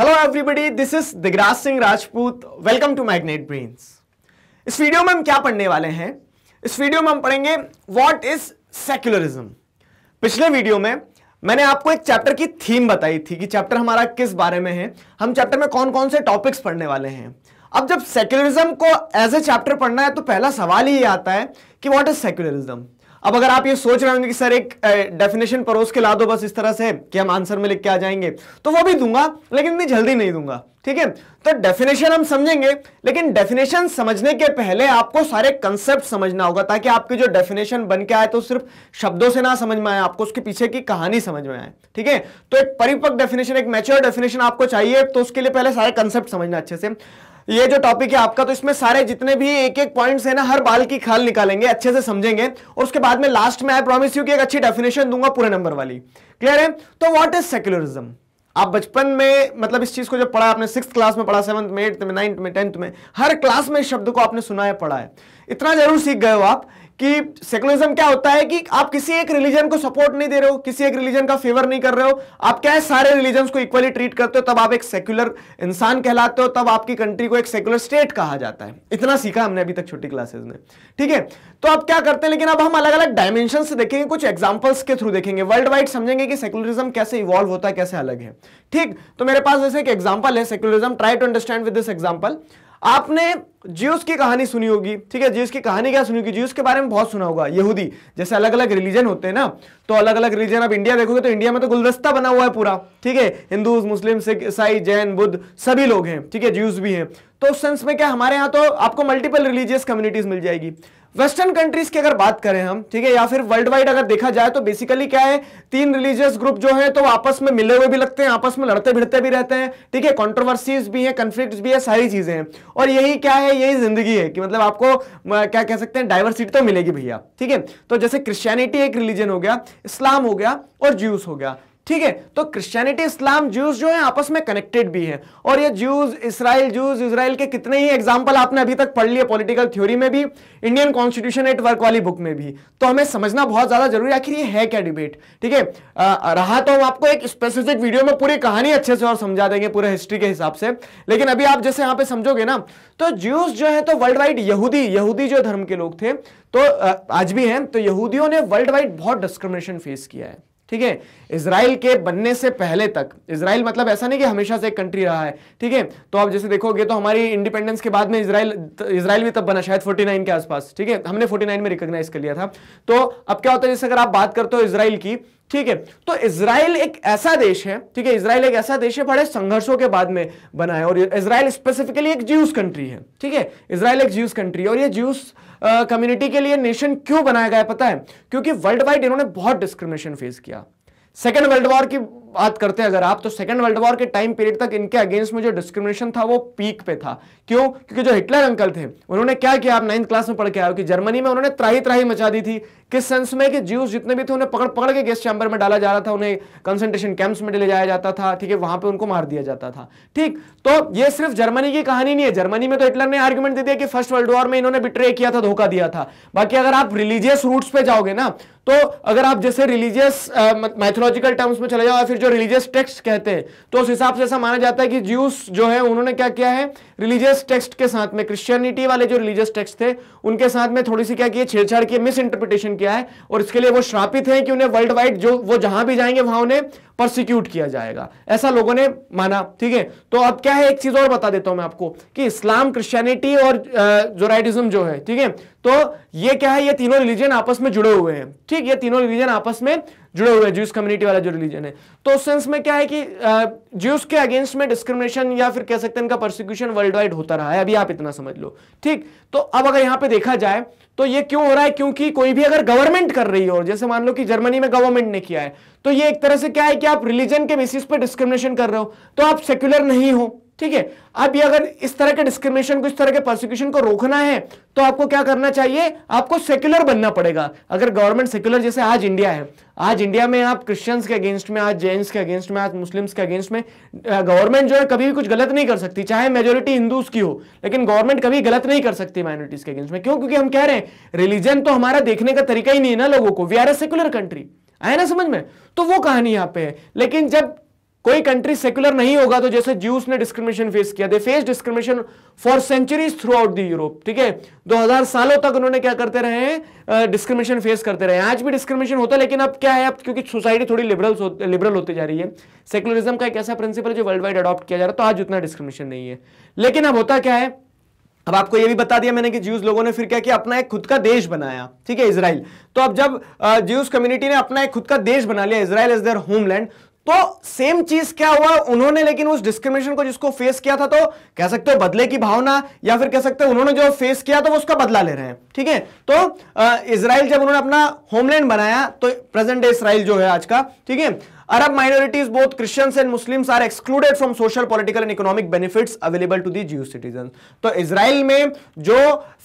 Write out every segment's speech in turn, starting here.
hello everybody this is Digraj Singh Rajput welcome to Magnet Brains इस video में हम क्या पढ़ने वाले हैं इस वीडियो में हम पढ़ेंगे व्हाट इज सेक्युलरिज्म पिछले वीडियो में मैंने आपको एक चैप्टर की थीम बताई थी कि चैप्टर हमारा किस बारे में है हम चैप्टर में कौन कौन से टॉपिक्स पढ़ने वाले हैं अब जब सेक्युलरिज्म को एज ए चैप्टर पढ़ना है तो पहला सवाल ही आता है कि वॉट इज सेक्युलरिज्म अब अगर आप ये सोच रहे होंगे कि सर एक डेफिनेशन परोस के ला दो बस इस तरह से कि हम आंसर में लिख के आ जाएंगे तो वो भी दूंगा लेकिन इतनी जल्दी नहीं दूंगा ठीक है तो डेफिनेशन हम समझेंगे लेकिन डेफिनेशन समझने के पहले आपको सारे कंसेप्ट समझना होगा ताकि आपकी जो डेफिनेशन बन के आए तो सिर्फ शब्दों से ना समझ में आए आपको उसके पीछे की कहानी समझ में आए ठीक है तो एक परिपक्व डेफिनेशन एक मैच्योर डेफिनेशन आपको चाहिए तो उसके लिए पहले सारे कंसेप्ट समझना अच्छे से ये जो टॉपिक है आपका तो इसमें सारे जितने भी एक एक पॉइंट्स है ना हर बाल की खाल निकालेंगे अच्छे से समझेंगे और उसके बाद में लास्ट में आई प्रॉमिस यू कि एक अच्छी डेफिनेशन दूंगा पूरे नंबर वाली क्लियर है तो व्हाट इज सेक्युलरिज्म आप बचपन में मतलब इस चीज को जब पढ़ा आपने सिक्स क्लास में पढ़ा सेवंथ में एट्थ में नाइन्थ में टेंथ में हर क्लास में इस शब्द को आपने सुना है पढ़ा है इतना जरूर सीख गए हो आप कि सेकुलरिज्म क्या होता है कि आप किसी एक रिलीजन को सपोर्ट नहीं दे रहे हो किसी एक रिलीजन का फेवर नहीं कर रहे हो आप क्या है सारे रिलीजन को इक्वली ट्रीट करते हो तब आप एक सेक्युलर इंसान कहलाते हो तब आपकी कंट्री को एक सेक्युलर स्टेट कहा जाता है इतना सीखा हमने अभी तक छोटी क्लासेज में ठीक है तो आप क्या करते हैं लेकिन अब हम अलग अलग डायमेंशन से देखेंगे कुछ एग्जाम्पल्स के थ्रू देखेंगे वर्ल्ड वाइड समझेंगे कि सेकुलरिज्म कैसे इवॉल्व होता है कैसे अलग है ठीक तो मेरे पास जैसे एक एग्जाम्पल है secularism try to understand with this example आपने ज्यूस की कहानी सुनी होगी ठीक है ज्यूस की कहानी क्या सुनी होगी ज्यूस के बारे में बहुत सुना होगा यहूदी जैसे अलग अलग रिलीजन होते हैं ना तो अलग अलग रिलीजन आप इंडिया देखोगे तो इंडिया में तो गुलदस्ता बना हुआ है पूरा ठीक है हिंदू मुस्लिम सिख ईसाई जैन बुद्ध सभी लोग हैं ठीक है ज्यूस भी हैं तो उस सेंस में क्या हमारे यहाँ तो आपको मल्टीपल रिलीजियस कम्युनिटीज मिल जाएगी वेस्टर्न कंट्रीज की अगर बात करें हम ठीक है या फिर वर्ल्ड वाइड अगर देखा जाए तो बेसिकली क्या है तीन रिलीजियस ग्रुप जो है तो आपस में मिले हुए भी लगते हैं आपस में लड़ते भिड़ते भी रहते हैं ठीक है कॉन्ट्रोवर्सीज भी हैं कन्फ्लिक्ट भी है सारी चीजें हैं और यही क्या है यही जिंदगी है कि मतलब आपको क्या कह सकते हैं डाइवर्सिटी तो मिलेगी भैया ठीक है तो जैसे क्रिश्चियनिटी एक रिलीजन हो गया इस्लाम हो गया और ज्यूस हो गया ठीक है तो क्रिश्चियनिटी इस्लाम ज्यूज जो है आपस में कनेक्टेड भी है और ये ज्यूज इसराइल ज्यूज इसराइल के कितने ही एग्जाम्पल आपने अभी तक पढ़ लिए पॉलिटिकल थ्योरी में भी इंडियन कॉन्स्टिट्यूशन एट वर्क वाली बुक में भी तो हमें समझना बहुत ज्यादा जरूरी आखिर ये है क्या डिबेट ठीक है रहा तो हम आपको एक स्पेसिफिक वीडियो में पूरी कहानी अच्छे से और समझा देंगे पूरे हिस्ट्री के हिसाब से लेकिन अभी आप जैसे यहाँ पे समझोगे ना तो ज्यूज जो है तो वर्ल्ड वाइड यहूदी यहूदी जो धर्म के लोग थे तो आज भी हैं तो यहूदियों ने वर्ल्ड वाइड बहुत डिस्क्रिमिनेशन फेस किया है ठीक है इसराइल के बनने से पहले तक इसराइल मतलब ऐसा नहीं कि हमेशा से एक कंट्री रहा है ठीक है तो आप जैसे देखोगे तो हमारी इंडिपेंडेंस के बाद में इसराइल इसराइल भी तब बना शायद 49 के आसपास ठीक है हमने 49 में रिकॉग्नाइज कर लिया था तो अब क्या होता है जैसे अगर आप बात करते हो इसराइल की ठीक है तो इसराइल एक ऐसा देश है ठीक है इसराइल एक ऐसा देश है बड़े संघर्षों के बाद में बना है और इसराइल स्पेसिफिकली एक ज्यूस कंट्री है ठीक है इसराइल एक ज्यूस कंट्री है और ये ज्यूस कम्युनिटी के लिए नेशन क्यों बनाया गया पता है क्योंकि वर्ल्ड वाइड इन्होंने बहुत डिस्क्रिमिनेशन फेस किया सेकेंड वर्ल्ड वॉर की बात करते हैं अगर आप तो सेकेंड वर्ल्ड वॉर के टाइम पीरियड तक इनके अगेंस्ट में जो डिस्क्रिमिनेशन था वो पीक पे था क्यों क्योंकि जो हिटलर अंकल थे उन्होंने क्या किया आप नाइन्थ क्लास में पढ़ के आए कि जर्मनी में उन्होंने त्राही त्राही मचा दी थी किस सेंस में कि जीव जितने भी थे उन्हें पकड़ पकड़ के गेस्ट चैम्बर में डाला जा रहा था उन्हें कंसेंट्रेशन कैंप्स में ले जाया जाता था ठीक है वहां पर उनको मार दिया जाता था ठीक तो ये सिर्फ जर्मनी की कहानी नहीं है जर्मनी में तो हिटलर ने आर्ग्यूमेंट दे दिया कि फर्स्ट वर्ल्ड वॉर में इन्होंने बिट्रे किया था धोखा दिया था बाकी अगर आप रिलीजियस रूट्स पे जाओगे ना तो अगर आप जैसे रिलीजियस माइथोलॉजिकल टर्म्स में चले जाओ या फिर जो रिलीजियस टेक्स्ट कहते हैं तो उस हिसाब से ऐसा माना जाता है कि ज्यूस जो है उन्होंने क्या किया है रिलीजियस टेक्स्ट के साथ में क्रिश्चियनिटी वाले जो रिलीजियस टेक्स्ट थे उनके साथ में थोड़ी सी क्या किया छेड़छाड़ की मिस इंटरप्रिटेशन किया है और इसके लिए वो श्रापित है कि उन्हें वर्ल्ड वाइड जो वो जहां भी जाएंगे वहां उन्हें प्रोसिक्यूट किया जाएगा ऐसा लोगों ने माना ठीक है तो अब क्या है एक चीज और बता देता हूं मैं आपको कि इस्लाम क्रिश्चियनिटी और जोराइडिज्म जो है ठीक है तो ये क्या है ये तीनों रिलीजन आपस में जुड़े हुए हैं ठीक ये तीनों रिलीजन आपस में जुड़े हुए हैं ज्यूस कम्युनिटी वाला जो रिलीजन है तो उस सेंस में क्या है कि ज्यूस के अगेंस्ट में डिस्क्रिमिनेशन या फिर कह सकते हैं इनका प्रोसिक्यूशन वर्ल्ड वाइड होता रहा है अभी आप इतना समझ लो ठीक तो अब अगर यहां पर देखा जाए तो ये क्यों हो रहा है क्योंकि कोई भी अगर गवर्नमेंट कर रही हो जैसे मान लो कि जर्मनी में गवर्नमेंट ने किया है तो ये एक तरह से क्या है कि आप रिलीजन के बेसिस पर डिस्क्रिमिनेशन कर रहे हो तो आप सेक्युलर नहीं हो ठीक है अब ये अगर इस तरह के डिस्क्रिमिनेशन को इस तरह के प्रोसिक्यूशन को रोकना है तो आपको क्या करना चाहिए आपको सेक्युलर बनना पड़ेगा अगर गवर्नमेंट सेक्युलर जैसे आज इंडिया है आज इंडिया में आप क्रिश्चियंस के अगेंस्ट में आज जैन के अगेंस्ट में आज मुस्लिम्स के अगेंस्ट में गवर्नमेंट जो है कभी भी कुछ गलत नहीं कर सकती चाहे मेजोरिटी हिंदूज की हो लेकिन गवर्नमेंट कभी गलत नहीं कर सकती माइनॉरिटीज के अगेंस्ट में क्यों क्योंकि हम कह रहे हैं रिलीजन तो हमारा देखने का तरीका ही नहीं है ना लोगों को we are a secular country आया ना समझ में तो वो कहानी यहाँ पे है लेकिन जब कोई कंट्री सेक्युलर नहीं होगा तो जैसे ज्यूस ने डिस्क्रिमिनेशन फेस किया they face discrimination for centuries throughout the Europe ठीक है 2000 सालों तक उन्होंने क्या करते रहे डिस्क्रिमिनेशन uh, फेस करते रहे आज भी डिस्क्रिमिनेशन होता है लेकिन अब क्या है अब क्योंकि सोसाइटी थोड़ी लिबरल हो, लिबरल होती जा रही है सेक्युलरिज्म का एक ऐसा प्रिंसिपल जो वर्ल्ड वाइड अडॉप्ट किया जा रहा है तो आज उतना डिस्क्रिमिनेशन नहीं है लेकिन अब होता क्या है अब आपको यह भी बता दिया मैंने कि ज्यूज लोगों ने फिर क्या कि अपना एक खुद का देश बनाया ठीक है इसराइल तो अब जब ज्यूज कम्युनिटी ने अपना एक खुद का देश बना लिया इसराइल इज देयर होमलैंड तो सेम चीज क्या हुआ उन्होंने लेकिन उस डिस्क्रिमिनेशन को जिसको फेस किया था तो कह सकते हो बदले की भावना या फिर कह सकते हो उन्होंने जो फेस किया तो वो उसका बदला ले रहे हैं ठीक है तो इसराइल जब उन्होंने अपना होमलैंड बनाया तो प्रेजेंट डे इसराइल जो है आज का ठीक है Arab minorities both Christians and Muslims are excluded from social political and economic benefits available to the Jew citizen तो इसराइल में जो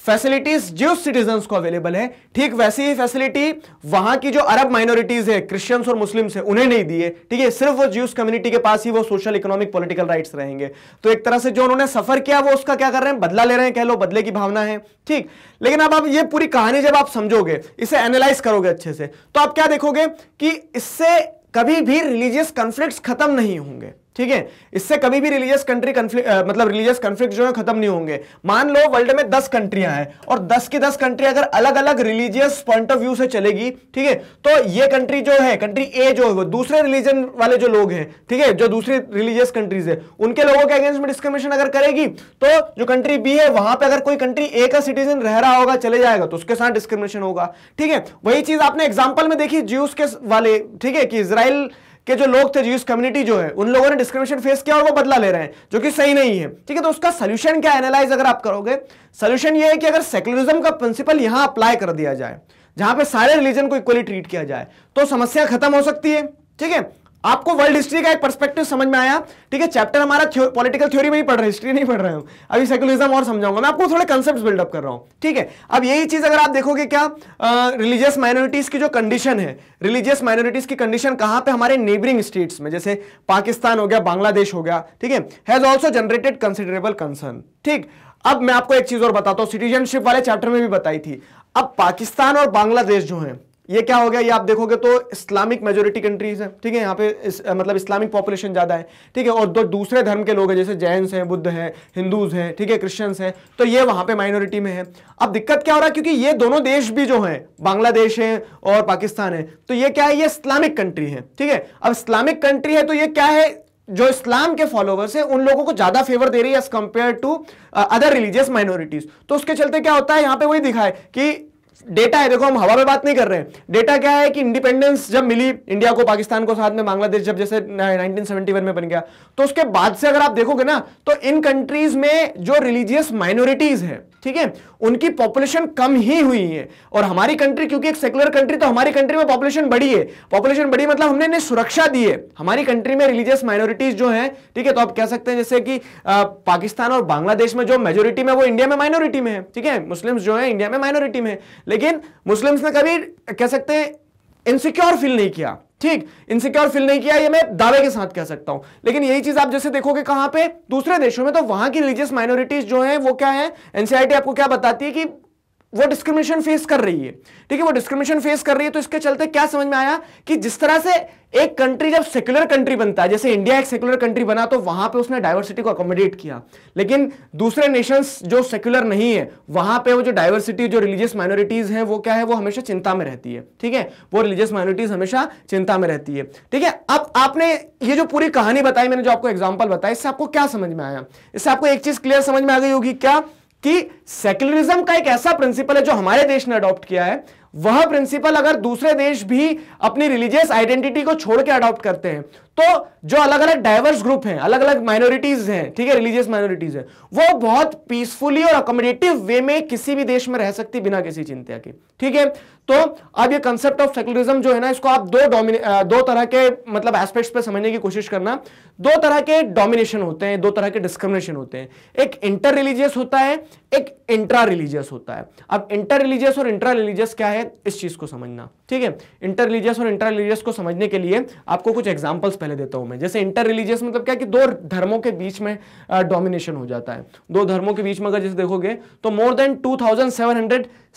फैसिलिटीज जियो सिटीजन को अवेलेबल है ठीक वैसी ही फैसिलिटी वहां की जो अरब माइनॉरिटीज है क्रिश्चियंस और मुस्लिम्स है उन्हें नहीं दिए ठीक है सिर्फ वो जियो कम्युनिटी के पास ही वो सोशल इकोनॉमिक पॉलिटिकल राइट्स रहेंगे तो एक तरह से जो उन्होंने सफर किया वो उसका क्या कर रहे हैं बदला ले रहे हैं कह लो बदले की भावना है ठीक लेकिन अब आप ये पूरी कहानी जब आप समझोगे इसे एनालाइज करोगे अच्छे से तो आप क्या देखोगे कि इससे कभी भी रिलीजियस कॉन्फ्लिक्ट्स खत्म नहीं होंगे ठीक है इससे कभी भी रिलीजियस कंट्री कंफ्लिक मतलब रिलीजियस कंफ्लिक्ट जो है खत्म नहीं होंगे मान लो वर्ल्ड में दस कंट्रियां हैं और दस की दस कंट्री अगर अलग अलग रिलीजियस पॉइंट ऑफ व्यू से चलेगी ठीक है तो ये कंट्री जो है कंट्री ए जो है वो दूसरे रिलीजन वाले जो लोग हैं ठीक है जो दूसरी रिलीजियस कंट्रीज है उनके लोगों के अगेंस्ट में डिस्क्रिमिनेशन अगर करेगी तो जो कंट्री बी है वहां पर अगर कोई कंट्री ए का सिटीजन रह रहा होगा चले जाएगा तो उसके साथ डिस्क्रिमिनेशन होगा ठीक है वही चीज आपने एग्जाम्पल में देखी ज्यूस के वाले ठीक है कि इसराइल कि जो लोग थे जूस कम्युनिटी जो है उन लोगों ने डिस्क्रिमिनेशन फेस किया और वो बदला ले रहे हैं जो कि सही नहीं है ठीक है तो उसका सोल्यूशन क्या एनालाइज अगर आप करोगे सोल्यूशन ये है कि अगर सेकुलरिज्म का प्रिंसिपल यहां अप्लाई कर दिया जाए जहां पे सारे रिलीजन को इक्वली ट्रीट किया जाए तो समस्या खत्म हो सकती है ठीक है आपको वर्ल्ड हिस्ट्री का एक पर्सपेक्टिव समझ में आया ठीक है चैप्टर हमारा पॉलिटिकल थ्योरी में ही पढ़ रहा है हिस्ट्री नहीं पढ़ रहे हो अभी सेकुलरिज्म और समझाऊंगा मैं आपको थोड़े कंसेप्ट बिल्डअप कर रहा हूं ठीक है अब यही चीज अगर आप देखोगे क्या रिलीजियस माइनॉरिटीज की जो कंडीशन है रिलीजियस माइनॉरिटीज की कंडीशन कहां पर हमारे नेबरिंग स्टेट्स में जैसे पाकिस्तान हो गया बांग्लादेश हो गया ठीक है has also generated considerable concern ठीक अब मैं आपको एक चीज और बताता हूँ सिटीजनशिप वाले चैप्टर में भी बताई थी अब पाकिस्तान और बांग्लादेश जो है ये क्या हो गया ये आप देखोगे तो इस्लामिक मेजोरिटी कंट्रीज है ठीक है यहाँ पे इस, मतलब इस्लामिक पॉपुलेशन ज़्यादा है ठीक है और दो दूसरे धर्म के लोग हैं जैसे जैन हैं बुद्ध हैं हिंदूज हैं ठीक है क्रिश्चियंस हैं तो ये वहां पे माइनॉरिटी में है अब दिक्कत क्या हो रहा है क्योंकि ये दोनों देश भी जो है बांग्लादेश है और पाकिस्तान है तो ये क्या है ये इस्लामिक कंट्री है ठीक है अब इस्लामिक कंट्री है तो ये क्या है जो इस्लाम के फॉलोवर्स हैं उन लोगों को ज्यादा फेवर दे रही है as compared to other religious minorities तो उसके चलते क्या होता है यहां पे वही दिखा है कि डेटा है देखो हम हवा में बात नहीं कर रहे हैं डेटा क्या है कि इंडिपेंडेंस जब मिली इंडिया को पाकिस्तान को साथ में बांग्लादेश जब जैसे 1971 में बन गया तो उसके बाद से अगर आप देखोगे ना तो इन कंट्रीज में जो रिलीजियस माइनॉरिटीज है ठीक है उनकी पॉपुलेशन कम ही हुई है और हमारी कंट्री क्योंकि एक सेकुलर कंट्री तो हमारी कंट्री में पॉपुलेशन बढ़ी है पॉपुलेशन बढ़ी मतलब हमने इन्हें सुरक्षा दी है हमारी कंट्री में रिलीजियस माइनॉरिटीज जो है ठीक है तो आप कह सकते हैं जैसे कि आ, पाकिस्तान और बांग्लादेश में जो मेजोरिटी में वो इंडिया में माइनॉरिटी में है ठीक है मुस्लिम्स जो है इंडिया में माइनॉरिटी में लेकिन मुस्लिम्स ने कभी कह सकते हैं इनसिक्योर फील नहीं किया ठीक इनसिक्योर फील नहीं किया ये मैं दावे के साथ कह सकता हूं लेकिन यही चीज आप जैसे देखोगे कहां पे दूसरे देशों में तो वहां की रिलीजियस माइनॉरिटीज जो है वो क्या है एनसीआरटी e आपको क्या बताती है कि वो डिस्क्रिमिनेशन फेस कर रही है ठीक है वो डिस्क्रिमिनेशन फेस कर रही है तो इसके चलते क्या समझ में आया कि जिस तरह से एक कंट्री जब सेक्युलर कंट्री बनता है जैसे इंडिया एक सेक्युलर कंट्री बना तो वहां पे उसने डायवर्सिटी को अकोमोडेट किया लेकिन दूसरे नेशंस जो सेक्युलर नहीं है वहां पे वो जो डायवर्सिटी जो रिलीजियस माइनॉरिटीज है वो क्या है वो हमेशा चिंता में रहती है ठीक है वो रिलीजियस माइनॉरिटीज हमेशा चिंता में रहती है ठीक है अब आपने ये जो पूरी कहानी बताई मैंने जो आपको एग्जाम्पल बताया इससे आपको क्या समझ में आया इससे आपको एक चीज क्लियर समझ में आ गई होगी क्या कि सेक्युलरिज्म का एक ऐसा प्रिंसिपल है जो हमारे देश ने अडॉप्ट किया है वह प्रिंसिपल अगर दूसरे देश भी अपनी रिलीजियस आइडेंटिटी को छोड़ के अडॉप्ट करते हैं तो जो अलग अलग डाइवर्स ग्रुप हैं अलग अलग माइनॉरिटीज हैं ठीक है रिलीजियस माइनॉरिटीज हैं वो बहुत पीसफुली और अकोमोडेटिव वे में किसी भी देश में रह सकती बिना किसी चिंता के ठीक है तो अब ये कंसेप्ट ऑफ सेकुलरिज्म जो है ना इसको आप दो दो तरह के मतलब एस्पेक्ट्स पे समझने की कोशिश करना दो तरह के डोमिनेशन होते हैं दो तरह के डिस्क्रिमिनेशन होते हैं एक इंटर रिलीजियस होता है एक इंट्रा रिलीजियस होता है अब इंटर रिलीजियस और इंट्रा रिलीजियस क्या है इस चीज को समझना ठीक है इंटर रिलीजियस और इंट्रा रिलीजियस को समझने के लिए आपको कुछ एग्जाम्पल्स पहले देता हूं मैं जैसे इंटर रिलीजियस मतलब क्या कि दो धर्मों के बीच में डोमिनेशन हो जाता है दो धर्मों के बीच में अगर जैसे देखोगे तो more than two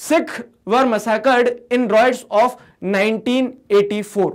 Sikh were massacred in riots of 1984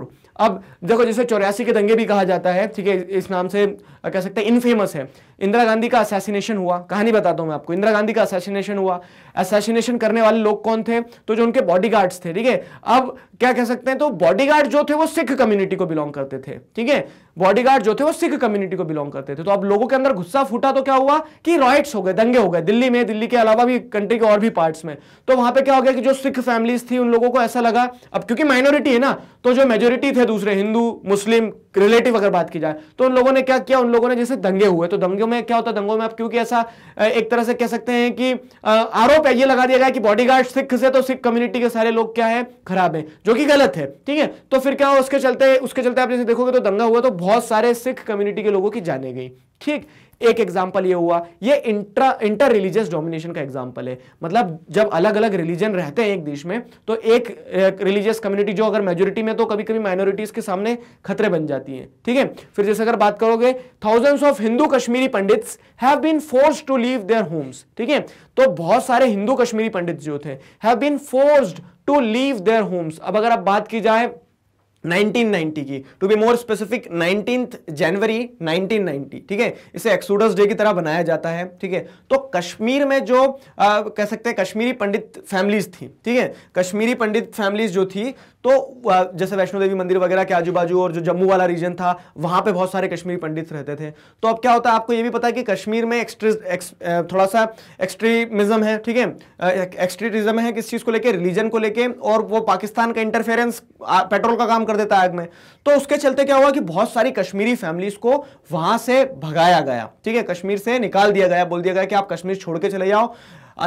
अब देखो जैसे चौरासी के दंगे भी कहा जाता है ठीक है इस नाम से कह सकते हैं इनफेमस है इंदिरा गांधी का असैसिनेशन हुआ कहानी बताता हूं मैं आपको इंदिरा गांधी का असैसिनेशन हुआ असैसिनेशन करने वाले लोग कौन थे तो जो उनके बॉडीगार्ड्स थे ठीक है अब क्या कह सकते हैं तो बॉडीगार्ड जो थे वो सिख कम्युनिटी को बिलोंग करते थे ठीक है बॉडीगार्ड जो थे वो सिख कम्युनिटी को बिलोंग करते थे तो अब लोगों के अंदर गुस्सा फूटा तो क्या हुआ कि रॉयट्स हो गए दंगे हो गए दिल्ली में दिल्ली के अलावा भी कंट्री के और भी पार्ट्स में तो वहां पर क्या हो गया कि जो सिख फैमिलीज थी उन लोगों को ऐसा लगा अब क्योंकि माइनॉरिटी है ना तो जो मेजोरिटी थे दूसरे हिंदू मुस्लिम रिलेटिव अगर बात की जाए तो उन लोगों ने क्या किया उन लोगों ने जैसे दंगे हुए तो दंगों में क्या होता है दंगों में आप क्योंकि ऐसा एक तरह से कह सकते हैं कि आरोप है ये लगा दिया गया कि बॉडीगार्ड सिख से तो सिख कम्युनिटी के सारे लोग क्या है खराब है जो कि गलत है ठीक है तो फिर क्या उसके चलते उसके चलते आप जैसे देखोगे तो दंगा हुआ तो बहुत सारे सिख कम्युनिटी के लोगों की जाने गई ठीक एक एग्जाम्पल ये हुआ ये इंट्रा इंटर रिलीजियस डोमिनेशन का एग्जाम्पल है मतलब जब अलग अलग रिलीजन रहते हैं एक देश में तो एक रिलीजियस कम्युनिटी जो अगर मेजोरिटी में तो कभी कभी माइनॉरिटीज के सामने खतरे बन जाती हैं ठीक है फिर जैसे अगर बात करोगे thousands of Hindu Kashmiri pandits have been force to leave their homes ठीक है तो बहुत सारे हिंदू कश्मीरी पंडित जो थे have been force to leave their homes अब अगर आप बात की जाए 1990 की to be more specific nineteen January 1990 ठीक है इसे एक्सूडस डे की तरह बनाया जाता है ठीक है तो कश्मीर में जो आ, कह सकते हैं कश्मीरी पंडित फैमिलीज थी ठीक है कश्मीरी पंडित फैमिलीज जो थी तो जैसे वैष्णो देवी मंदिर वगैरह के आजू बाजू और जो जम्मू वाला रीजन था वहां पे बहुत सारे कश्मीरी पंडित रहते थे तो अब क्या होता है आपको ये भी पता है कि कश्मीर में एक्सट्रिज एक्स, थोड़ा सा एक्सट्रीमिज्म है ठीक है एक्सट्रीमिज्म है किस चीज़ को लेके रिलीजन को लेके और वो पाकिस्तान का इंटरफेरेंस पेट्रोल का काम कर देता है आग में तो उसके चलते क्या हुआ कि बहुत सारी कश्मीरी फैमिलीज को वहां से भगाया गया ठीक है कश्मीर से निकाल दिया गया बोल दिया गया कि आप कश्मीर छोड़ के चले जाओ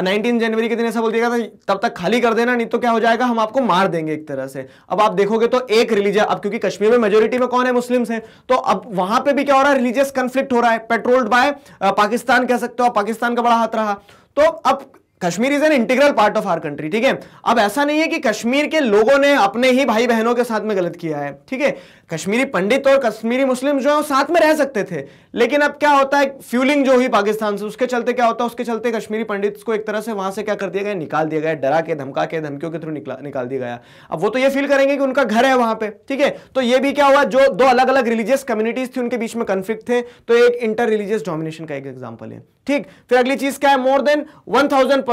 नाइनटीन जनवरी के दिन ऐसा बोल दिया था तब तक खाली कर देना नहीं तो क्या हो जाएगा हम आपको मार देंगे एक तरह से अब आप देखोगे तो एक रिलीजन अब क्योंकि कश्मीर में मेजोरिटी में कौन है मुस्लिम्स हैं तो अब वहां पे भी क्या हो रहा है रिलीजियस कंफ्लिक्ट हो रहा है पेट्रोल्ड बाय पाकिस्तान कह सकते हो पाकिस्तान का बड़ा हाथ रहा तो अब Kashmir is an integral part of our country ठीक है अब ऐसा नहीं है कि कश्मीर के लोगों ने अपने ही भाई बहनों के साथ में गलत किया है ठीक है कश्मीरी पंडित और कश्मीरी मुस्लिम जो है वो साथ में रह सकते थे लेकिन अब क्या होता है फ्यूलिंग जो हुई पाकिस्तान से उसके चलते क्या होता है उसके चलते कश्मीरी पंडित को एक तरह से वहां से क्या कर दिया गया निकाल दिया गया डरा के धमका के धमकियों के थ्रू निकला निकाल दिया गया अब वो तो ये फील करेंगे कि उनका घर है वहां पर ठीक है तो ये भी क्या हुआ जो दो अलग अलग रिलीजियस कम्युनिटीज थी उनके बीच में कन्फ्लिक्ट थे तो एक इंटर रिलीजियस डोमिनेशन का एक एग्जाम्पल है ठीक फिर अगली चीज क्या है मोर देन वन थाउजेंड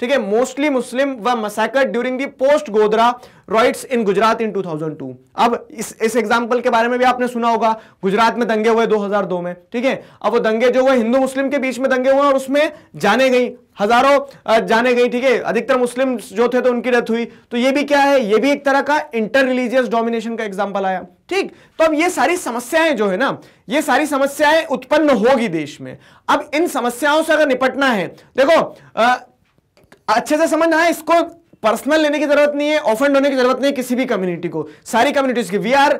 ठीक है mostly Muslim were massacre during the post Godhra riots in Gujarat in 2002 अब इस इस एग्जांपल के बारे में भी आपने सुना होगा गुजरात में दंगे हुए 2002 में ठीक है अब वो दंगे जो हुए हिंदू मुस्लिम के बीच में दंगे हुए और उसमें जाने गई हजारों जाने गई ठीक है अधिकतर मुस्लिम जो थे तो उनकी डेथ हुई तो ये भी क्या है ये भी एक तरह का इंटर रिलीजियस डोमिनेशन का एग्जाम्पल आया ठीक तो अब ये सारी समस्याएं जो है ना ये सारी समस्याएं उत्पन्न होगी देश में अब इन समस्याओं से अगर निपटना है देखो आ, अच्छे से समझना है इसको पर्सनल लेने की जरूरत नहीं है ऑफेंड होने की जरूरत नहीं है किसी भी कम्युनिटी को सारी कम्युनिटीज की we are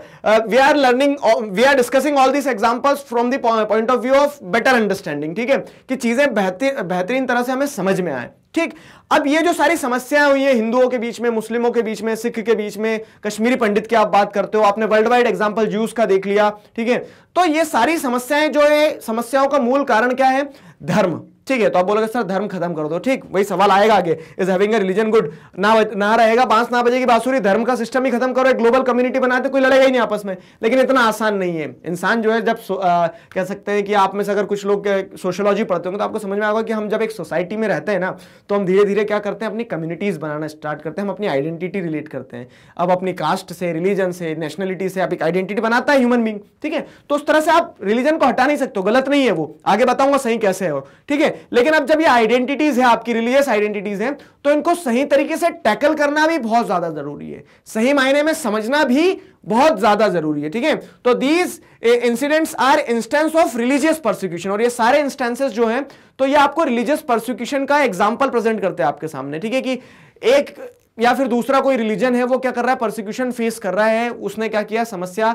we are learning we are discussing all this examples from the point of view of better understanding ठीक है कि चीजें बेहतरीन तरह से हमें समझ में आए ठीक अब ये जो सारी समस्याएं हुई है हिंदुओं के बीच में मुस्लिमों के बीच में सिख के बीच में कश्मीरी पंडित की आप बात करते हो आपने वर्ल्ड वाइड एग्जाम्पल जूस का देख लिया ठीक है तो ये सारी समस्याएं जो है समस्याओं का मूल कारण क्या है धर्म ठीक है तो आप बोलोगे सर धर्म खत्म कर दो तो ठीक वही सवाल आएगा आगे इज हैविंग रिलीजन गुड ना ना रहेगा बांस ना बजेगी बांसुरी धर्म का सिस्टम ही खत्म करो एक ग्लोबल कम्युनिटी बनाते कोई लड़ेगा ही नहीं आपस में लेकिन इतना आसान नहीं है इंसान जो है जब आ, कह सकते हैं कि आप में से अगर कुछ लोग सोशोलॉजी पढ़ते होंगे तो आपको समझ में आएगा कि हम जब एक सोसाइटी में रहते हैं ना तो हम धीरे धीरे क्या करते हैं अपनी कम्युनिटीज़ बनाना स्टार्ट करते हैं हम अपनी आइडेंटिटी रिलेट करते हैं अब अपनी कास्ट से रिलीजन से नेशनलिटी से आप एक आइडेंटिटी बनाता है ह्यूमन बींग ठीक है तो उस तरह से आप रिलीजन को हटा नहीं सकते गलत नहीं है वो आगे बताऊंगा सही कैसे है ठीक है लेकिन अब जब ये आइडेंटिटीज है आपकी रिलीजियस आइडेंटिटीज हैं तो इनको सही तरीके से टैकल करना भी बहुत ज्यादा जरूरी है सही मायने में समझना भी बहुत ज्यादा जरूरी है ठीक है तो these incidents are instance of religious prosecution और ये सारे इंस्टेंसेस जो हैं तो ये आपको रिलीजियस प्रोसिक्यूशन का एग्जाम्पल प्रेजेंट करते हैं आपके सामने ठीक है कि एक या फिर दूसरा कोई रिलीजन है वो क्या कर रहा है प्रोसिक्यूशन फेस कर रहा है उसने क्या किया समस्या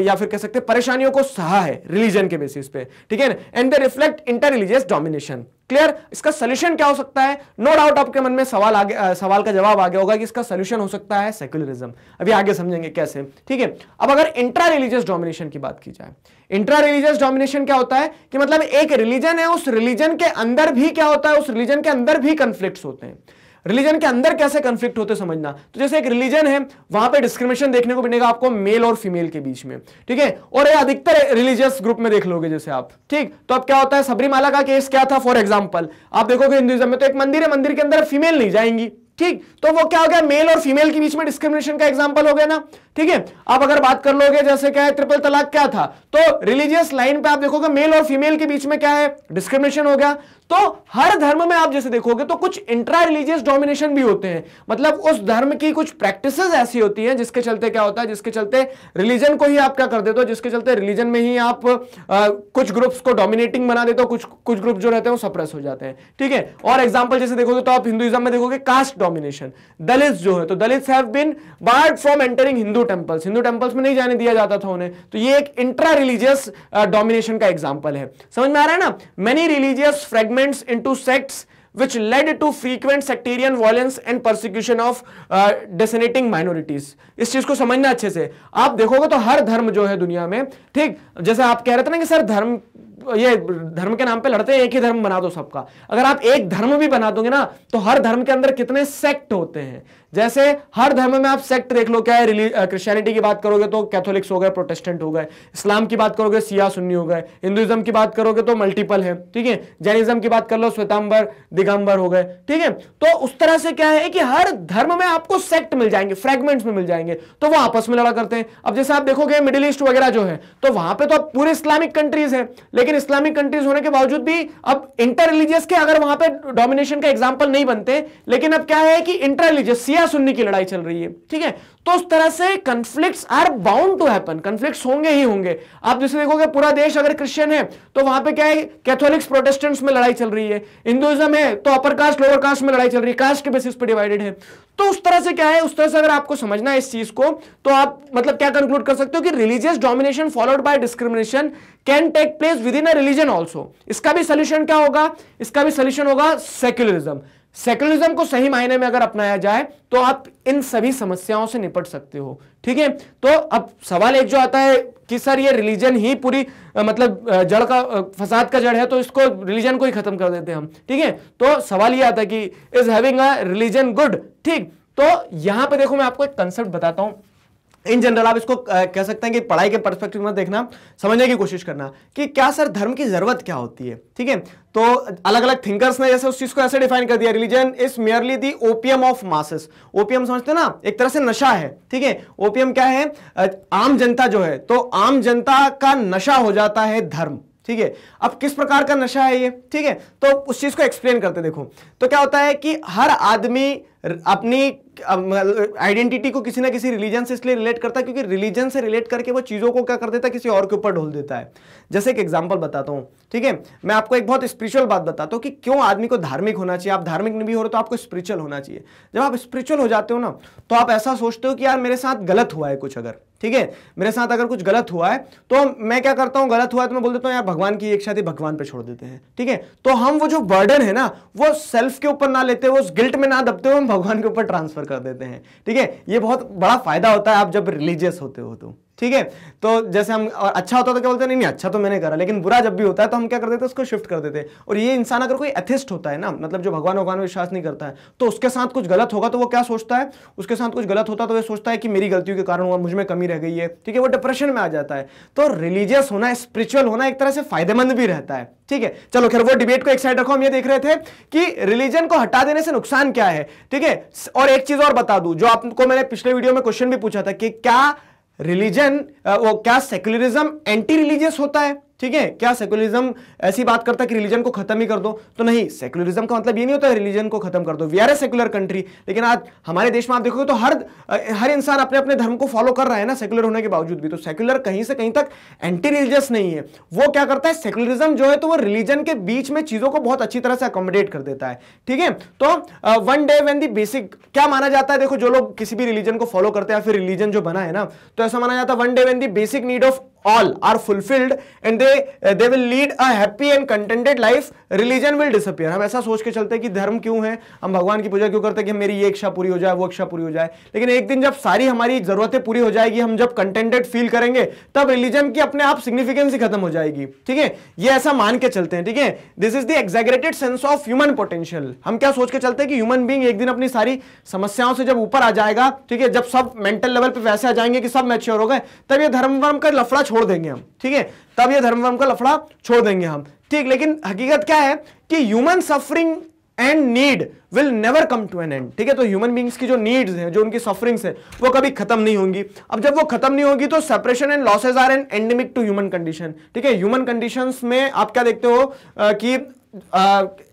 या फिर कह सकते हैं परेशानियों को सहा है रिलीजन के बेसिस पे ठीक है ना and they reflect inter religious domination clear इसका सोल्यूशन क्या हो सकता है नो no डाउट आपके मन में सवाल आगे आ, सवाल का जवाब आ गया होगा कि इसका सोल्यूशन हो सकता है सेक्युलरिज्म अभी आगे समझेंगे कैसे ठीक है अब अगर इंट्रा रिलीजियस डोमिनेशन की बात की जाए इंट्रा रिलीजियस डोमिनेशन क्या होता है कि मतलब एक रिलीजन है उस रिलीजन के अंदर भी क्या होता है उस रिलीजन के अंदर भी कंफ्लिक्ट होते हैं रिलीजन के अंदर कैसे कंफ्लिक्ट होते समझना तो जैसे एक रिलीजन है वहां पे डिस्क्रिमिनेशन देखने को मिलेगा आपको मेल और फीमेल के बीच में ठीक है और ये अधिकतर रिलीजियस ग्रुप में देख लोगे जैसे आप ठीक तो अब क्या होता है सबरीमाला का केस क्या था फॉर एग्जाम्पल आप देखोगे हिंदुइज्म में तो एक मंदिर है मंदिर के अंदर फीमेल नहीं जाएंगी ठीक तो वो क्या हो गया मेल और फीमेल के बीच में डिस्क्रिमिनेशन का एग्जाम्पल हो गया ना ठीक है आप अगर बात कर लोगे जैसे क्या है ट्रिपल तलाक क्या था तो रिलीजियस लाइन पे आप देखोगे मेल और फीमेल के बीच में क्या है डिस्क्रिमिनेशन हो गया तो हर धर्म में आप जैसे देखोगे तो कुछ इंट्रा रिलीजियस डोमिनेशन भी होते हैं मतलब उस धर्म की कुछ प्रैक्टिस ऐसी होती हैं जिसके चलते क्या होता है जिसके चलते रिलीजन को ही आप क्या कर देते हो जिसके चलते रिलीजन में ही आप आ, कुछ ग्रुप्स को डोमिनेटिंग बना देते हो कुछ कुछ ग्रुप जो रहते हैं वो सप्रेस हो जाते हैं ठीक है और एग्जाम्पल जैसे देखोगे तो आप हिंदुइज्म में देखोगे कास्ट डोमिनेशन दलित जो है तो Dalit have been barred from entering Hindu temples Hindu temples में नहीं जाने दिया जाता था उन्हें तो ये एक इंट्रा रिलीजियस डोमिनेशन का एग्जाम्पल है समझ में आ रहा है ना many religious fragment segments into sects which led to frequent sectarian violence and prosecution of dissenting minorities इस चीज को समझना अच्छे से आप देखोगे तो हर धर्म जो है दुनिया में ठीक जैसे आप कह रहे थे ना कि सर धर्म ये धर्म के नाम पे लड़ते हैं एक ही धर्म बना दो सबका अगर आप एक धर्म भी बना दोगे ना तो हर धर्म के अंदर कितने सेक्ट होते हैं जैसे हर धर्म में आप सेक्ट देख लो क्या है क्रिश्चियनिटी की बात करोगे तो कैथोलिक्स हो गए प्रोटेस्टेंट हो गए इस्लाम की बात करोगे सिया सुन्नी हो गए हिंदुइज्म की बात करोगे तो मल्टीपल है ठीक है जैनिज्म की बात कर लो श्वेतांबर दिगंबर हो गए ठीक है तो उस तरह से क्या है कि हर धर्म में आपको सेक्ट मिल जाएंगे फ्रेगमेंट में मिल जाएंगे तो वो आपस में लड़ा करते हैं अब जैसे आप देखोगे मिडिल ईस्ट वगैरह जो है तो वहां पर तो पूरे इस्लामिक कंट्रीज है लेकिन फिर इस्लामिक कंट्रीज होने के बावजूद भी अब इंटर रिलीजियस के अगर वहां पे डोमिनेशन का एग्जाम्पल नहीं बनते लेकिन अब क्या है कि इंटर रिलीजियस सिया सुन्नी की लड़ाई चल रही है ठीक है तो उस तरह से conflict are bound to happen conflict होंगे ही होंगे आप जैसे देखोगे पूरा देश अगर क्रिश्चियन है तो वहां पे क्या है कैथोलिक्स प्रोटेस्टेंट्स में लड़ाई चल रही है हिंदुइज्म है तो अपर कास्ट लोअर कास्ट में लड़ाई चल रही है कास्ट के बेसिस पे डिवाइडेड है तो उस तरह से क्या है उस तरह से अगर आपको समझना है इस चीज को तो आप मतलब क्या कंक्लूड कर सकते हो कि religious domination followed by discrimination can take place within a religion also इसका भी सोल्यूशन क्या होगा इसका भी सोल्यूशन होगा सेक्युलरिज्म सेकुलरिज्म को सही मायने में अगर अपनाया जाए तो आप इन सभी समस्याओं से निपट सकते हो ठीक है तो अब सवाल एक जो आता है कि सर ये रिलीजन ही पूरी मतलब जड़ का फसाद का जड़ है तो इसको रिलीजन को ही खत्म कर देते हैं हम ठीक है तो सवाल ये आता है कि is having a religion good ठीक तो यहां पर देखो मैं आपको एक कंसेप्ट बताता हूं इन जनरल आप इसको कह सकते हैं कि पढ़ाई के परस्पेक्टिव में देखना समझने की कोशिश करना कि क्या सर धर्म की जरूरत क्या होती है ठीक है तो अलग अलग थिंकर्स ने जैसे उस चीज को ऐसे डिफाइन कर दिया religion is merely the opium of masses opium समझते ना एक तरह से नशा है ठीक है ओपीएम क्या है आम जनता जो है तो आम जनता का नशा हो जाता है धर्म ठीक है अब किस प्रकार का नशा है ये ठीक है तो उस चीज़ को एक्सप्लेन करते देखो तो क्या होता है कि हर आदमी अपनी आइडेंटिटी को किसी ना किसी रिलीजन से इसलिए रिलेट करता है क्योंकि रिलीजन से रिलेट करके वो चीज़ों को क्या कर देता है किसी और के ऊपर ढोल देता है जैसे एक एग्जाम्पल बताता हूं ठीक है मैं आपको एक बहुत स्पिरिचुअल बात बताता हूं कि क्यों आदमी को धार्मिक होना चाहिए आप धार्मिक नहीं भी हो रहे तो आपको स्पिरिचुअल होना चाहिए जब आप स्पिरिचुअल हो जाते हो ना तो आप ऐसा सोचते हो कि यार मेरे साथ गलत हुआ है कुछ अगर ठीक है मेरे साथ अगर कुछ गलत हुआ है तो मैं क्या करता हूं गलत हुआ है तो मैं बोल देता हूं यार भगवान की इच्छा थी भगवान पे छोड़ देते हैं ठीक है तो हम वो जो बर्डन है ना वो सेल्फ के ऊपर ना लेते हुए उस गिल्ट में ना दबते हुए हम भगवान के ऊपर ट्रांसफर कर देते हैं ठीक है ये बहुत बड़ा फायदा होता है आप जब रिलीजियस होते हो तो ठीक है तो जैसे हम और अच्छा होता तो क्या बोलते हैं नहीं नहीं अच्छा तो मैंने करा लेकिन बुरा जब भी होता है तो हम क्या कर देते हैं उसको शिफ्ट कर देते हैं और ये इंसान अगर कोई एथिस्ट होता है ना मतलब जो भगवान भगवान विश्वास नहीं करता है तो उसके साथ कुछ गलत होगा तो वो क्या सोचता है उसके साथ कुछ गलत होता तो वो सोचता है कि मेरी गलतियों के कारण हुआ मुझ में कमी रह गई है ठीक है वो डिप्रेशन में आ जाता है तो रिलीजियस होना स्पिरिचुअल होना एक तरह से फायदेमंद भी रहता है ठीक है चलो खैर वो डिबेट को एक साइड रखो हम ये देख रहे थे कि रिलीजन को हटा देने से नुकसान क्या है ठीक है और एक चीज और बता दू जो आपको मैंने पिछले वीडियो में क्वेश्चन भी पूछा था कि क्या रिलीजन uh, वो क्या सेक्युलरिज्म एंटी रिलीजियस होता है ठीक है क्या सेकुलरिज्म ऐसी बात करता है कि रिलीजन को खत्म ही कर दो तो नहीं सेकुलरिज्म का मतलब ये नहीं होता है रिलीजन को खत्म कर दो we are a secular country लेकिन आज हमारे देश में आप देखोगे तो हर हर इंसान अपने अपने धर्म को फॉलो कर रहा है ना सेकुलर होने के बावजूद भी तो सेकुलर कहीं से कहीं तक एंटी रिलीजियस नहीं है वो क्या करता है सेकुलरिज्म जो है तो वो रिलीजन के बीच में चीजों को बहुत अच्छी तरह से अकोमोडेट कर देता है ठीक है तो one day when the basic क्या माना जाता है देखो जो लोग किसी भी रिलीजन को फॉलो करते हैं फिर रिलीजन जो बना है ना तो ऐसा माना जाता है one day when the basic need of all are fulfilled and they uh, they will lead a happy and contented life religion will disappear हम ऐसा सोच के चलते हैं कि धर्म क्यों है हम भगवान की पूजा क्यों करते हैं कि मेरी ये इच्छा पूरी हो जाए वो इच्छा पूरी हो जाए लेकिन एक दिन जब सारी हमारी जरूरतें पूरी हो जाएगी हम जब कंटेंटेड फील करेंगे तब रिलीजन की अपने आप सिग्निफिकेंसी खत्म हो जाएगी ठीक है ये ऐसा मान के चलते हैं ठीक है this is the exaggerated sense of human potential हम क्या सोच के चलते हैं कि ह्यूमन बींग एक दिन अपनी सारी समस्याओं से जब ऊपर आ जाएगा ठीक है जब सब मेंटल लेवल पर वैसे आ जाएंगे कि सब मैच्योर हो गए तब ये धर्म वर्म का लफड़ा छोड़ देंगे हम ठीक है तब ये धर्म वर्म का लफड़ा छोड़ देंगे हम ठीक लेकिन हकीकत क्या है कि human suffering and need will never come to an end ठीक है तो ह्यूमन बींग्स की जो नीड्स हैं जो उनकी सफरिंग्स हैं वो कभी खत्म नहीं होंगी अब जब वो खत्म नहीं होगी तो separation and losses are an endemic to human condition ठीक है ह्यूमन कंडीशन में आप क्या देखते हो कि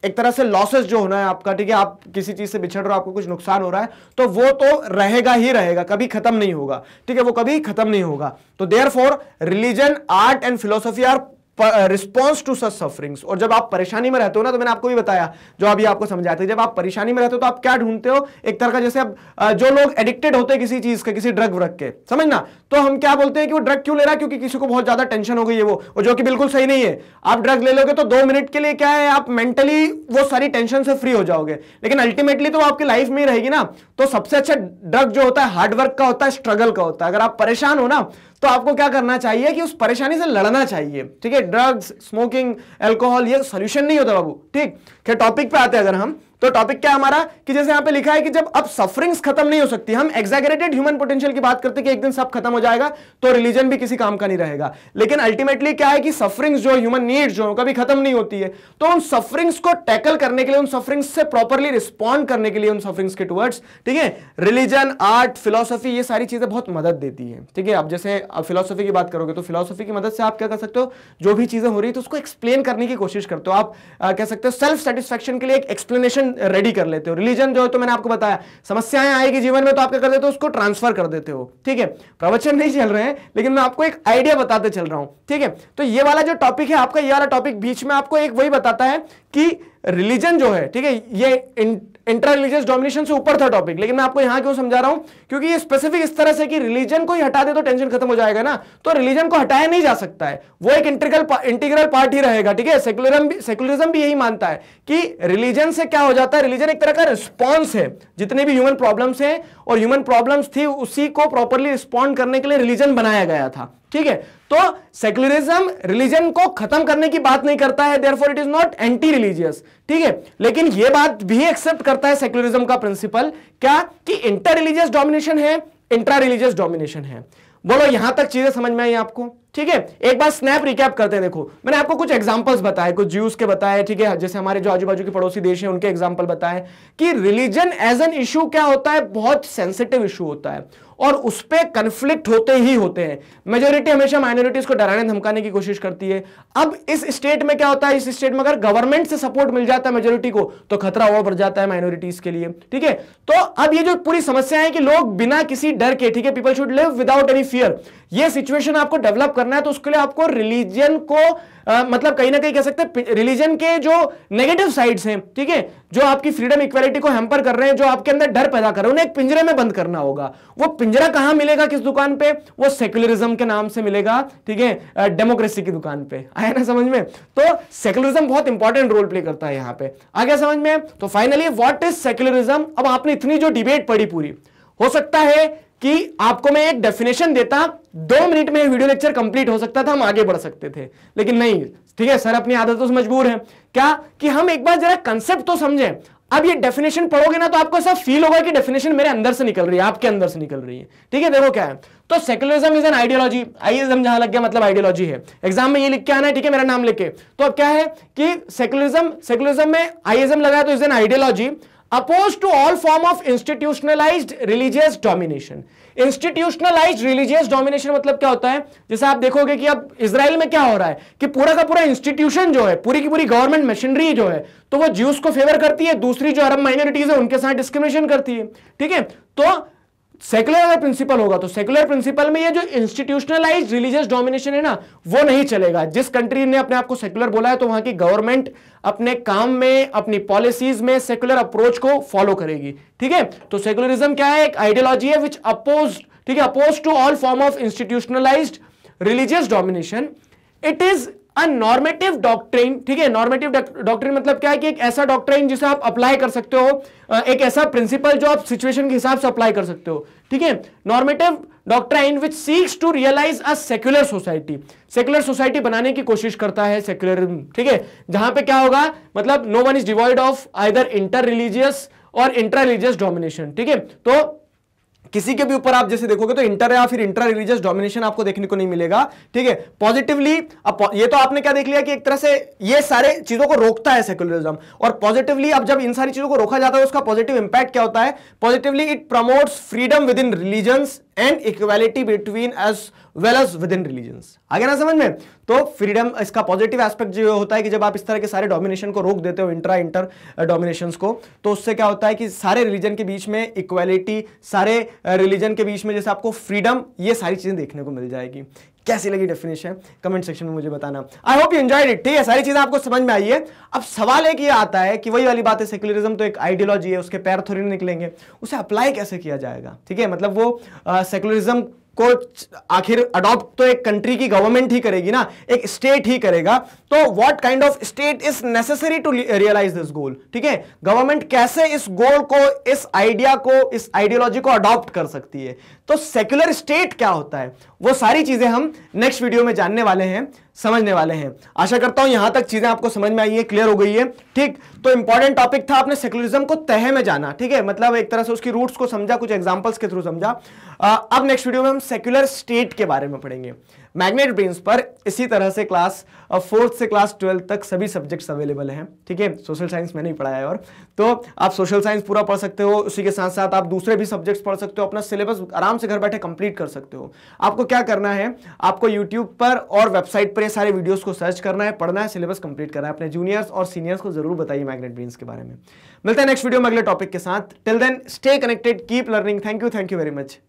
एक तरह से लॉसेस जो होना है आपका ठीक है आप किसी चीज से बिछड़ रहे हो आपको कुछ नुकसान हो रहा है तो वो तो रहेगा ही रहेगा कभी खत्म नहीं होगा ठीक है वो कभी खत्म नहीं होगा तो therefore religion art and philosophy are response to such sufferings और जब आप परेशानी में रहते हो ना तो मैंने आपको भी बताया जो अभी आपको समझाया था जब आप परेशानी में रहते हो तो आप क्या ढूंढते हो एक तरह का जैसे अब जो लोग एडिक्टेड होते हैं किसी चीज के किसी ड्रग व्रग के समझना तो हम क्या बोलते हैं कि वो ड्रग क्यों ले रहा है क्योंकि किसी को बहुत ज्यादा टेंशन हो गई है वो और जो कि बिल्कुल सही नहीं है आप ड्रग ले लोगे तो दो मिनट के लिए क्या है आप मेंटली वो सारी टेंशन से फ्री हो जाओगे लेकिन अल्टीमेटली तो आपकी लाइफ में ही रहेगी ना तो सबसे अच्छा ड्रग जो होता है हार्डवर्क का होता है स्ट्रगल का होता है अगर आप परेशान हो ना तो आपको क्या करना चाहिए कि उस परेशानी से लड़ना चाहिए ठीक है ड्रग्स स्मोकिंग एल्कोहल ये सोल्यूशन नहीं होता बाबू ठीक खैर टॉपिक पे आते हैं अगर हम तो टॉपिक क्या हमारा कि जैसे यहां पे लिखा है कि जब अब सफरिंग्स खत्म नहीं हो सकती हम एग्जैगरेटेड ह्यूमन पोटेंशियल की बात करते कि एक दिन सब खत्म हो जाएगा तो रिलीजन भी किसी काम का नहीं रहेगा लेकिन अल्टीमेटली क्या है कि सफरिंग्स जो ह्यूमन नीड्स जो कभी खत्म नहीं होती है तो उन सफरिंग्स को टैकल करने के लिए उन सफरिंग्स से प्रॉपरली रिस्पॉन्ड करने के लिए उन सफरिंग्स के टूवर्ड्स ठीक है रिलीजन आर्ट फिलोसफी ये सारी चीजें बहुत मदद देती है ठीक है आप जैसे फिलोसफी की बात करोगे तो फिलोसफी की मदद से आप क्या कर सकते हो जो भी चीजें हो रही है तो उसको एक्सप्लेन करने की कोशिश करते हो आप कह सकते हो सेल्फ सेटिस्फेक्शन के लिए एक एक्सप्लेनेशन रेडी कर लेते हो रिलीजन जो है तो मैंने आपको बताया समस्याएं आएगी जीवन में तो आप क्या कर देते हो उसको ट्रांसफर कर देते हो ठीक है प्रवचन नहीं चल रहे हैं लेकिन मैं आपको एक आइडिया बताते चल रहा हूं ठीक है तो ये वाला जो टॉपिक है आपका ये वाला टॉपिक बीच में आपको एक वही बताता है कि रिलीजन जो है ठीक है ये इंटर रिलीजियस डोमिनेशन से ऊपर था टॉपिक लेकिन मैं आपको यहां क्यों समझा रहा हूं क्योंकि ये स्पेसिफिक इस तरह से कि रिलीजन को ही हटा दे तो टेंशन खत्म हो जाएगा ना तो रिलीजन को हटाया नहीं जा सकता है वो एक इंटीग्रल इंटीग्रल पार्ट ही रहेगा ठीक है सेकुलरम सेकुलरिज्म भी यही मानता है कि रिलीजन से क्या हो जाता है रिलीजन एक तरह का रिस्पॉन्स है जितने भी ह्यूमन प्रॉब्लम्स हैं और ह्यूमन प्रॉब्लम्स थी उसी को प्रॉपरली रिस्पॉन्ड करने के लिए रिलीजन बनाया गया था ठीक है तो सेक्युलरिज्म रिलीजन को खत्म करने की बात नहीं करता है therefore it is not anti religious ठीक है लेकिन यह बात भी एक्सेप्ट करता है सेक्युलरिज्म का प्रिंसिपल क्या कि इंटर रिलीजियस डोमिनेशन है इंट्रा रिलीजियस डोमिनेशन है बोलो यहां तक चीजें समझ में आई आपको ठीक है एक बार स्नैप रिकैप करते हैं देखो मैंने आपको कुछ एग्जांपल्स बताए कुछ ज्यूस के बताए ठीक है जैसे हमारे जो आजू बाजू के पड़ोसी देश हैं उनके एग्जांपल बताए कि रिलीजन एज एन इशू क्या होता है बहुत सेंसिटिव इशू होता है और उस पर कंफ्लिक्ट होते ही होते हैं मेजोरिटी हमेशा माइनॉरिटीज को डराने धमकाने की कोशिश करती है अब इस स्टेट में क्या होता है इस स्टेट में अगर गवर्नमेंट से सपोर्ट मिल जाता है मेजोरिटी को तो खतरा और बढ़ जाता है माइनॉरिटीज के लिए ठीक है तो अब ये जो पूरी समस्या है कि लोग बिना किसी डर के ठीक है people should live without any fear ये सिचुएशन आपको डेवलप करना है तो उसके लिए आपको रिलीजन को आ, मतलब कहीं ना कहीं कह सकते हैं रिलीजन के जो नेगेटिव साइड्स हैं ठीक है जो आपकी फ्रीडम इक्वालिटी को हैम्पर कर रहे हैं जो आपके अंदर डर पैदा कर रहे हैं उन्हें एक पिंजरे में बंद करना होगा वो पिंजरा कहां मिलेगा किस दुकान पे वो सेक्युलरिज्म के नाम से मिलेगा ठीक है डेमोक्रेसी की दुकान पे आया ना समझ में तो सेक्युलरिज्म बहुत इंपॉर्टेंट रोल प्ले करता है यहां पर आ गया समझ में तो फाइनली वॉट इज सेक्युलरिज्म अब आपने इतनी जो डिबेट पड़ी पूरी हो सकता है कि आपको मैं एक डेफिनेशन देता दो मिनट में वीडियो लेक्चर कंप्लीट हो सकता था हम आगे बढ़ सकते थे लेकिन नहीं ठीक है सर अपनी आदतों से मजबूर है क्या कि हम एक बार जरा कंसेप्ट तो समझे अब ये डेफिनेशन पढ़ोगे ना तो आपको ऐसा फील होगा कि डेफिनेशन मेरे अंदर से निकल रही है आपके अंदर से निकल रही है ठीक है देखो क्या है तो सेकुलरिज्म इज एन आइडियोलॉजी आइडियम जहां लग गया मतलब आइडियोलॉजी है एग्जाम में ये लिख के आना है ठीक है मेरा नाम लिख के तो अब क्या है कि सेकुलरिज्म सेकुलरिज्म में आइएम लगा तो is an ideology oppose to all form of institutionalise religious domination institutionalise religious domination मतलब क्या होता है जैसे आप देखोगे कि अब इसराइल में क्या हो रहा है कि पूरा का पूरा इंस्टीट्यूशन जो है पूरी की पूरी गवर्नमेंट मशीनरी जो है तो वो ज्यूस को फेवर करती है दूसरी जो अरब माइनॉरिटीज है उनके साथ डिस्क्रिमिनेशन करती है ठीक है तो सेकुलर अगर प्रिंसिपल होगा तो सेकुलर प्रिंसिपल में ये जो इंस्टीट्यूशनलाइज रिलीजियस डोमिनेशन है ना वो नहीं चलेगा जिस कंट्री ने अपने आप को सेकुलर बोला है तो वहां की गवर्नमेंट अपने काम में अपनी पॉलिसीज में सेकुलर अप्रोच को फॉलो करेगी ठीक है तो सेकुलरिज्म क्या है एक आइडियोलॉजी है विच अपोज ठीक है oppose to all form of institutionalise religious domination it is a normative doctrine ठीक है नॉर्मेटिव डॉक्ट्रिन मतलब क्या है कि एक ऐसा डॉक्ट्रिन जिसे आप अप्लाई कर सकते हो एक ऐसा प्रिंसिपल जो आप सिचुएशन के हिसाब से अप्लाई कर सकते हो ठीक है normative doctrine which seeks to realise a secular society secular society बनाने की कोशिश करता है सेक्युलरिज्म ठीक है जहां पे क्या होगा मतलब no one is devoid of either inter religious और इंटर रिलीजियस डोमिनेशन ठीक है तो किसी के भी ऊपर आप जैसे देखोगे तो इंटर या फिर इंटर रिलीजियस डोमिनेशन आपको देखने को नहीं मिलेगा ठीक है पॉजिटिवली ये तो आपने क्या देख लिया कि एक तरह से ये सारे चीजों को रोकता है सेक्युलरिज्म और पॉजिटिवली अब जब इन सारी चीजों को रोका जाता है उसका पॉजिटिव इंपैक्ट क्या होता है positively it promotes freedom within religion and equality between as well as within religions आगे ना समझ में तो फ्रीडम इसका पॉजिटिव एस्पेक्ट जो होता है कि जब आप इस तरह के सारे डोमिनेशन को रोक देते हो इंट्रा इंटर डोमिनेशन को तो उससे क्या होता है कि सारे रिलीजन के बीच में इक्वेलिटी सारे रिलीजन uh, के बीच में जैसे आपको फ्रीडम ये सारी चीज़ें देखने को मिल जाएगी कैसी लगी डेफिनेशन कमेंट सेक्शन में मुझे बताना I hope you enjoyed it ठीक है सारी चीजें आपको समझ में आई है अब सवाल एक ये आता है कि वही वाली बात है सेक्युलरिज्म तो एक आइडियोलॉजी है उसके पैर थोड़ी निकलेंगे उसे अप्लाई कैसे किया जाएगा ठीक है मतलब वो सेक्युलरिज्म uh, को आखिर अडॉप्ट तो एक कंट्री की गवर्नमेंट ही करेगी ना एक स्टेट ही करेगा तो what kind of state is necessary to realise this goal ठीक है गवर्नमेंट कैसे इस गोल को इस आइडिया को इस आइडियोलॉजी को अडॉप्ट कर सकती है तो सेक्युलर स्टेट क्या होता है वो सारी चीजें हम नेक्स्ट वीडियो में जानने वाले हैं समझने वाले हैं आशा करता हूं यहां तक चीजें आपको समझ में आई है क्लियर हो गई है ठीक तो इंपॉर्टेंट टॉपिक था आपने सेकुलरिज्म को तह में जाना ठीक है मतलब एक तरह से उसकी रूट्स को समझा कुछ एग्जांपल्स के थ्रू समझा अब नेक्स्ट वीडियो में हम सेक्युलर स्टेट के बारे में पढ़ेंगे मैग्नेट ब्रेन्स पर इसी तरह से क्लास फोर्थ से क्लास ट्वेल्थ तक सभी सब्जेक्ट्स अवेलेबल हैं ठीक है सोशल साइंस मैंने ही पढ़ाया है और तो आप सोशल साइंस पूरा पढ़ सकते हो उसी के साथ साथ आप दूसरे भी सब्जेक्ट्स पढ़ सकते हो अपना सिलेबस आराम से घर बैठे कंप्लीट कर सकते हो आपको क्या करना है आपको यूट्यूब पर और वेबसाइट पर ये सारे वीडियोज़ को सर्च करना है पढ़ना है सिलेबस कंप्लीट करना है अपने जूनियर्स और सीनियर्स को जरूर बताइए मैग्नेट ब्रेन्स के बारे में मिलते हैं नेक्स्ट वीडियो में अगले टॉपिक के साथ till then stay connected keep learning thank you thank you very much